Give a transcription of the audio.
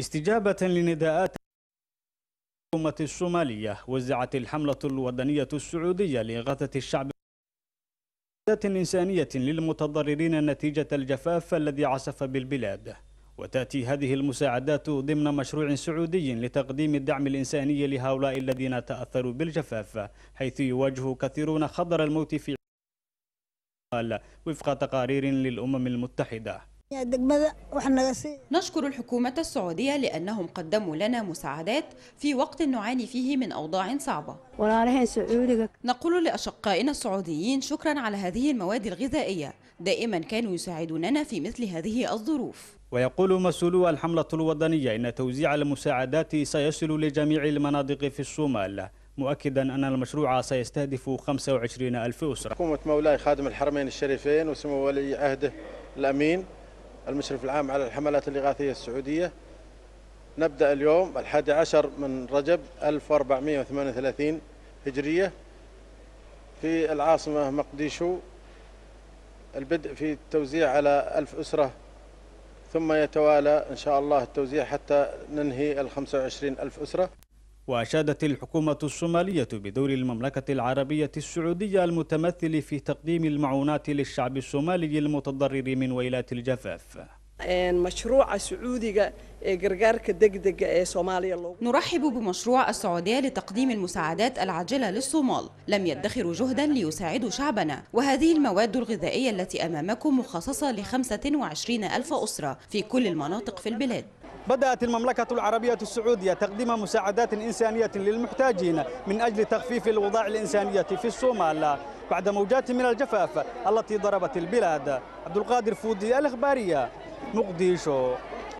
استجابة لنداءات الحكومة الصومالية وزعت الحملة الوطنية السعودية لإغاثة الشعب إنسانية للمتضررين نتيجة الجفاف الذي عصف بالبلاد وتأتي هذه المساعدات ضمن مشروع سعودي لتقديم الدعم الإنساني لهؤلاء الذين تأثروا بالجفاف حيث يواجه كثيرون خطر الموت في وفق تقارير للأمم المتحدة نشكر الحكومة السعودية لأنهم قدموا لنا مساعدات في وقت نعاني فيه من أوضاع صعبة نقول لأشقائنا السعوديين شكرا على هذه المواد الغذائية دائما كانوا يساعدوننا في مثل هذه الظروف ويقول مسؤولو الحملة الوطنية إن توزيع المساعدات سيصل لجميع المناطق في الصومال مؤكدا أن المشروع سيستهدف 25 ألف أسرة حكومة مولاي خادم الحرمين الشريفين وسمو ولي عهده الأمين المشرف العام على الحملات الإغاثية السعودية نبدأ اليوم الحادي عشر من رجب 1438 هجرية في العاصمة مقديشو البدء في التوزيع على ألف أسرة ثم يتوالى إن شاء الله التوزيع حتى ننهي ال وعشرين ألف أسرة وأشادت الحكومة الصومالية بدور المملكة العربية السعودية المتمثل في تقديم المعونات للشعب الصومالي المتضرر من ويلات الجفاف مشروع سعودي إيه، نرحب بمشروع السعودية لتقديم المساعدات العاجلة للصومال لم يدخروا جهدا ليساعدوا شعبنا وهذه المواد الغذائية التي أمامكم مخصصة ل وعشرين ألف أسرة في كل المناطق في البلاد بدأت المملكة العربية السعودية تقديم مساعدات إنسانية للمحتاجين من أجل تخفيف الوضع الإنسانية في الصومال بعد موجات من الجفاف التي ضربت البلاد عبد القادر فودي الإخبارية مقديشو